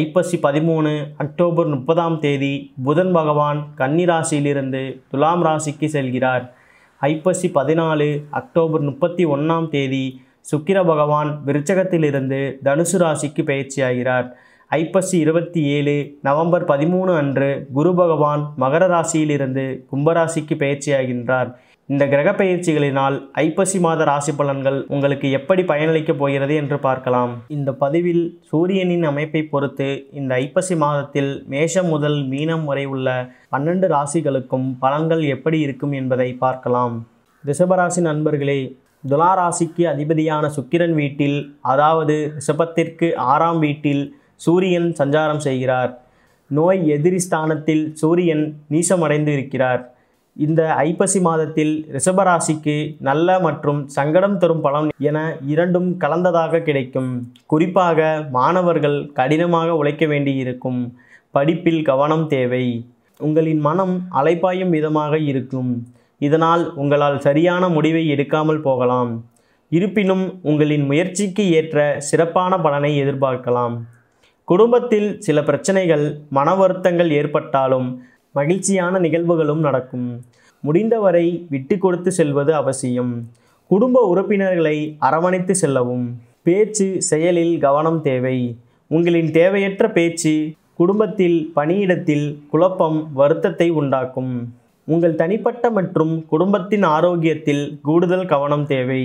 ஐப்பசி பதிமூணு அக்டோபர் முப்பதாம் தேதி புதன் பகவான் கன்னிராசியிலிருந்து துலாம் ராசிக்கு செல்கிறார் ஐப்பசி பதினாலு அக்டோபர் முப்பத்தி ஒன்றாம் தேதி சுக்கிர பகவான் விருச்சகத்திலிருந்து தனுசு ராசிக்கு பயிற்சியாகிறார் ஐப்பசி இருபத்தி ஏழு நவம்பர் பதிமூணு அன்று குரு பகவான் மகர ராசியிலிருந்து கும்பராசிக்கு பயிற்சியாகின்றார் இந்த கிரக பயிற்சிகளினால் ஐப்பசி மாத ராசி பலன்கள் உங்களுக்கு எப்படி பயனளிக்கப் போகிறது என்று பார்க்கலாம் இந்த பதிவில் சூரியனின் அமைப்பை பொறுத்து இந்த ஐப்பசி மாதத்தில் மேஷம் முதல் மீனம் வரை உள்ள பன்னெண்டு ராசிகளுக்கும் பலன்கள் எப்படி இருக்கும் என்பதை பார்க்கலாம் ரிஷபராசி நண்பர்களே துலா ராசிக்கு அதிபதியான சுக்கிரன் வீட்டில் அதாவது ரிஷபத்திற்கு ஆறாம் வீட்டில் சூரியன் சஞ்சாரம் செய்கிறார் நோய் எதிரி ஸ்தானத்தில் சூரியன் நீசமடைந்து இருக்கிறார் இந்த ஐப்பசி மாதத்தில் ரிஷபராசிக்கு நல்ல மற்றும் சங்கடம் தரும் பலம் என இரண்டும் கலந்ததாக கிடைக்கும் குறிப்பாக மாணவர்கள் கடினமாக உழைக்க வேண்டியிருக்கும் படிப்பில் கவனம் தேவை உங்களின் மனம் அலைப்பாயும் விதமாக இருக்கும் இதனால் உங்களால் சரியான முடிவை எடுக்காமல் போகலாம் இருப்பினும் உங்களின் முயற்சிக்கு ஏற்ற சிறப்பான பலனை எதிர்பார்க்கலாம் குடும்பத்தில் சில பிரச்சனைகள் மன வருத்தங்கள் ஏற்பட்டாலும் மகிழ்ச்சியான நிகழ்வுகளும் நடக்கும் முடிந்தவரை விட்டு கொடுத்து செல்வது அவசியம் குடும்ப உறுப்பினர்களை அரவணைத்து செல்லவும் பேச்சு செயலில் கவனம் தேவை உங்களின் தேவையற்ற பேச்சு குடும்பத்தில் பணியிடத்தில் குழப்பம் வருத்தத்தை உண்டாக்கும் உங்கள் தனிப்பட்ட மற்றும் குடும்பத்தின் ஆரோக்கியத்தில் கூடுதல் கவனம் தேவை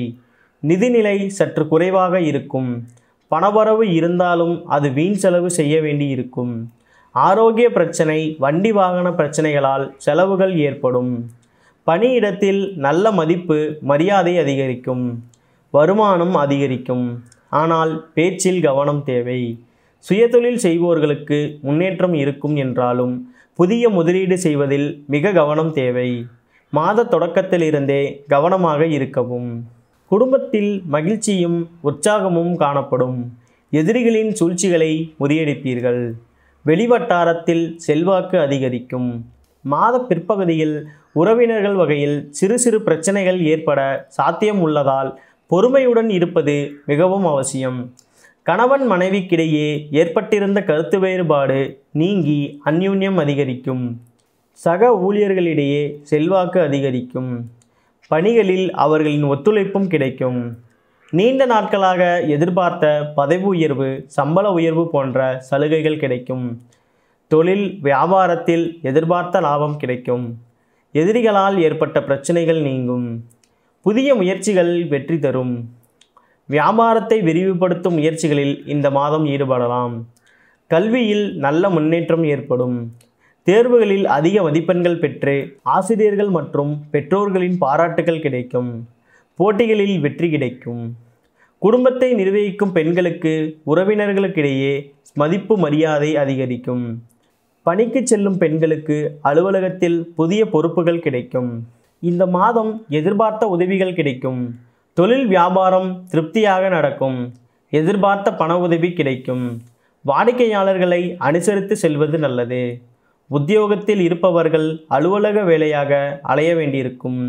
நிதிநிலை சற்று குறைவாக இருக்கும் பணவரவு இருந்தாலும் அது வீண் செலவு செய்ய வேண்டியிருக்கும் ஆரோக்கிய பிரச்சனை வண்டி வாகன பிரச்சனைகளால் செலவுகள் ஏற்படும் பணியிடத்தில் நல்ல மதிப்பு மரியாதை அதிகரிக்கும் வருமானம் அதிகரிக்கும் ஆனால் பேச்சில் கவனம் தேவை சுயதொழில் செய்வோர்களுக்கு முன்னேற்றம் இருக்கும் என்றாலும் புதிய முதலீடு செய்வதில் மிக கவனம் தேவை மாத தொடக்கத்திலிருந்தே கவனமாக இருக்கவும் குடும்பத்தில் மகிழ்ச்சியும் உற்சாகமும் காணப்படும் எதிரிகளின் சூழ்ச்சிகளை முறியடிப்பீர்கள் வெளிவட்டாரத்தில் செல்வாக்கு அதிகரிக்கும் மாத பிற்பகுதியில் உறவினர்கள் வகையில் சிறு சிறு பிரச்சனைகள் ஏற்பட சாத்தியம் உள்ளதால் பொறுமையுடன் இருப்பது மிகவும் அவசியம் கணவன் மனைவிக்கிடையே ஏற்பட்டிருந்த கருத்து வேறுபாடு நீங்கி அந்யூன்யம் அதிகரிக்கும் சக ஊழியர்களிடையே செல்வாக்கு அதிகரிக்கும் பணிகளில் அவர்களின் ஒத்துழைப்பும் கிடைக்கும் நீண்ட நாட்களாக எதிர்பார்த்த பதவி உயர்வு சம்பள உயர்வு போன்ற சலுகைகள் கிடைக்கும் தொழில் வியாபாரத்தில் எதிர்பார்த்த லாபம் கிடைக்கும் எதிரிகளால் ஏற்பட்ட பிரச்சனைகள் நீங்கும் புதிய முயற்சிகள் வெற்றி தரும் வியாபாரத்தை விரிவுபடுத்தும் முயற்சிகளில் இந்த மாதம் ஈடுபடலாம் கல்வியில் நல்ல முன்னேற்றம் ஏற்படும் தேர்வுகளில் அதிக மதிப்பெண்கள் பெற்று ஆசிரியர்கள் மற்றும் பெற்றோர்களின் பாராட்டுகள் கிடைக்கும் போட்டிகளில் வெற்றி கிடைக்கும் குடும்பத்தை நிர்வகிக்கும் பெண்களுக்கு உறவினர்களுக்கிடையே மதிப்பு மரியாதை அதிகரிக்கும் பணிக்கு செல்லும் பெண்களுக்கு அலுவலகத்தில் புதிய பொறுப்புகள் கிடைக்கும் இந்த மாதம் எதிர்பார்த்த உதவிகள் கிடைக்கும் தொழில் வியாபாரம் திருப்தியாக நடக்கும் எதிர்பார்த்த பண உதவி கிடைக்கும் வாடிக்கையாளர்களை அனுசரித்து செல்வது நல்லது உத்தியோகத்தில் இருப்பவர்கள் அலுவலக வேலையாக அலைய வேண்டியிருக்கும்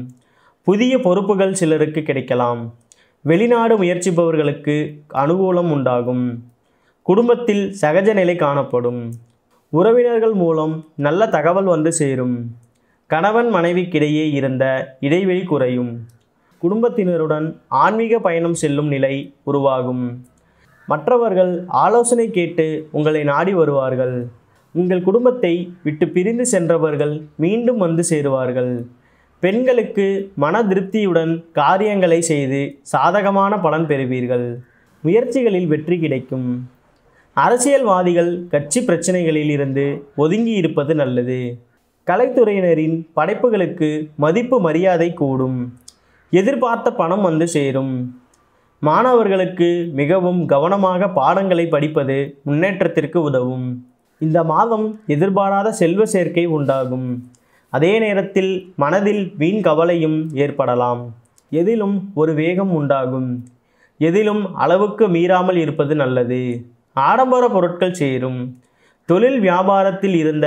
புதிய பொறுப்புகள் சிலருக்கு கிடைக்கலாம் வெளிநாடு முயற்சிப்பவர்களுக்கு அனுகூலம் உண்டாகும் குடும்பத்தில் சகஜ நிலை காணப்படும் உறவினர்கள் மூலம் நல்ல தகவல் வந்து சேரும் கணவன் மனைவிக்கிடையே இருந்த இடைவெளி குறையும் குடும்பத்தினருடன் ஆன்மீக பயணம் செல்லும் நிலை உருவாகும் மற்றவர்கள் ஆலோசனை கேட்டு உங்களை நாடி வருவார்கள் உங்கள் குடும்பத்தை விட்டு பிரிந்து சென்றவர்கள் மீண்டும் வந்து சேருவார்கள் பெண்களுக்கு மன திருப்தியுடன் காரியங்களை செய்து சாதகமான பலன் பெறுவீர்கள் முயற்சிகளில் வெற்றி கிடைக்கும் அரசியல்வாதிகள் கட்சி பிரச்சனைகளில் இருந்து ஒதுங்கி இருப்பது நல்லது கலைத்துறையினரின் படைப்புகளுக்கு மதிப்பு மரியாதை கூடும் எதிர்பார்த்த பணம் வந்து சேரும் மாணவர்களுக்கு மிகவும் கவனமாக பாடங்களை படிப்பது முன்னேற்றத்திற்கு உதவும் இந்த மாதம் எதிர்பாராத செல்வ சேர்க்கை உண்டாகும் அதே நேரத்தில் மனதில் வீண் கவலையும் ஏற்படலாம் எதிலும் ஒரு வேகம் உண்டாகும் எதிலும் அளவுக்கு மீறாமல் இருப்பது நல்லது ஆடம்பர பொருட்கள் சேரும் தொழில் வியாபாரத்தில் இருந்த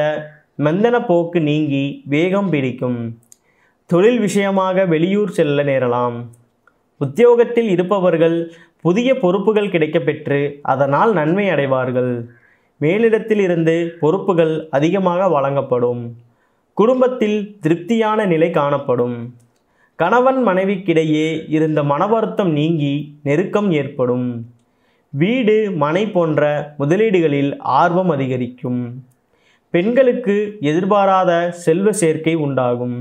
மெந்தன போக்கு நீங்கி வேகம் பிடிக்கும் தொழில் விஷயமாக வெளியூர் செல்ல நேரலாம் உத்தியோகத்தில் இருப்பவர்கள் புதிய பொறுப்புகள் கிடைக்கப்பெற்று அதனால் நன்மை அடைவார்கள் மேலிடத்தில் இருந்து பொறுப்புகள் அதிகமாக வழங்கப்படும் குடும்பத்தில் திருப்தியான நிலை காணப்படும் கணவன் மனைவிக்கிடையே இருந்த மனவருத்தம் நீங்கி நெருக்கம் ஏற்படும் வீடு மனை போன்ற முதலீடுகளில் ஆர்வம் அதிகரிக்கும் பெண்களுக்கு எதிர்பாராத செல்வ சேர்க்கை உண்டாகும்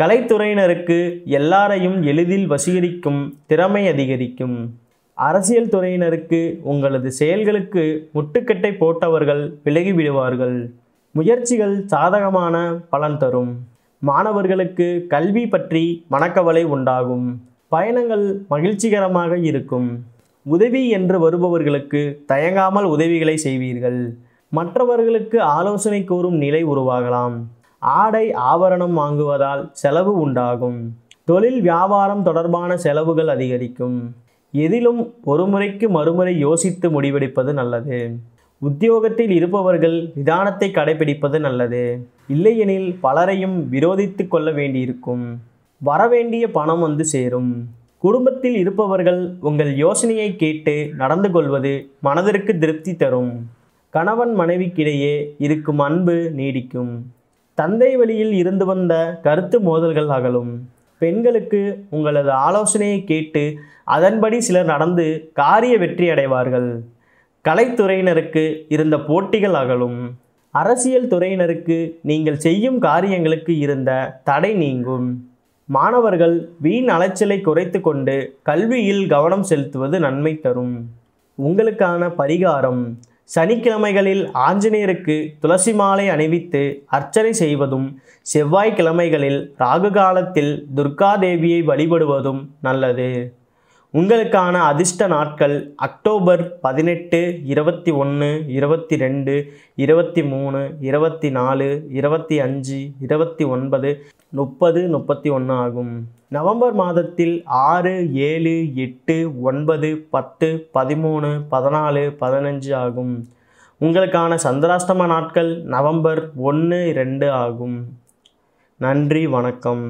கலைத்துறையினருக்கு எல்லாரையும் எளிதில் வசீகரிக்கும் திறமை அதிகரிக்கும் அரசியல் துறையினருக்கு உங்களது செயல்களுக்கு முட்டுக்கட்டை போட்டவர்கள் விலகிவிடுவார்கள் முயற்சிகள் சாதகமான பலன் தரும் மாணவர்களுக்கு கல்வி பற்றி மனக்கவலை உண்டாகும் பயணங்கள் மகிழ்ச்சிகரமாக இருக்கும் உதவி என்று வருபவர்களுக்கு தயங்காமல் உதவிகளை செய்வீர்கள் மற்றவர்களுக்கு ஆலோசனை கூறும் நிலை உருவாகலாம் ஆடை ஆபரணம் வாங்குவதால் செலவு உண்டாகும் தொழில் வியாபாரம் தொடர்பான செலவுகள் அதிகரிக்கும் எதிலும் ஒரு முறைக்கு மறுமுறை யோசித்து முடிவெடுப்பது நல்லது உத்தியோகத்தில் இருப்பவர்கள் நிதானத்தை கடைபிடிப்பது நல்லது இல்லையெனில் பலரையும் விரோதித்து கொள்ள வேண்டியிருக்கும் வரவேண்டிய பணம் வந்து சேரும் குடும்பத்தில் இருப்பவர்கள் உங்கள் யோசனையை கேட்டு நடந்து கொள்வது மனதிற்கு திருப்தி தரும் கணவன் மனைவிக்கிடையே இருக்கும் அன்பு நீடிக்கும் தந்தை வழியில் இருந்து வந்த கருத்து மோதல்கள் அகலும் பெண்களுக்கு உங்களது ஆலோசனையை கேட்டு அதன்படி சிலர் நடந்து காரிய வெற்றி அடைவார்கள் கலைத்துறையினருக்கு இருந்த போட்டிகள் அகலும் அரசியல் துறையினருக்கு நீங்கள் செய்யும் காரியங்களுக்கு இருந்த தடை நீங்கும் மாணவர்கள் வீண் அலைச்சலை குறைத்து கொண்டு கல்வியில் கவனம் செலுத்துவது நன்மை தரும் உங்களுக்கான பரிகாரம் சனிக்கிழமைகளில் ஆஞ்சநேயருக்கு துளசி மாலை அணிவித்து அர்ச்சனை செய்வதும் செவ்வாய்க்கிழமைகளில் ராகு காலத்தில் துர்காதேவியை வழிபடுவதும் நல்லது உங்களுக்கான அதிர்ஷ்ட நாட்கள் அக்டோபர் பதினெட்டு இருபத்தி ஒன்று இருபத்தி ரெண்டு இருபத்தி மூணு இருபத்தி நாலு இருபத்தி அஞ்சு இருபத்தி ஒன்பது முப்பது முப்பத்தி ஒன்று ஆகும் நவம்பர் மாதத்தில் ஆறு ஏழு எட்டு ஒன்பது பத்து பதிமூணு பதினாலு பதினஞ்சு ஆகும் உங்களுக்கான சந்திராஷ்டம நாட்கள் நவம்பர் ஒன்று ரெண்டு ஆகும் நன்றி வணக்கம்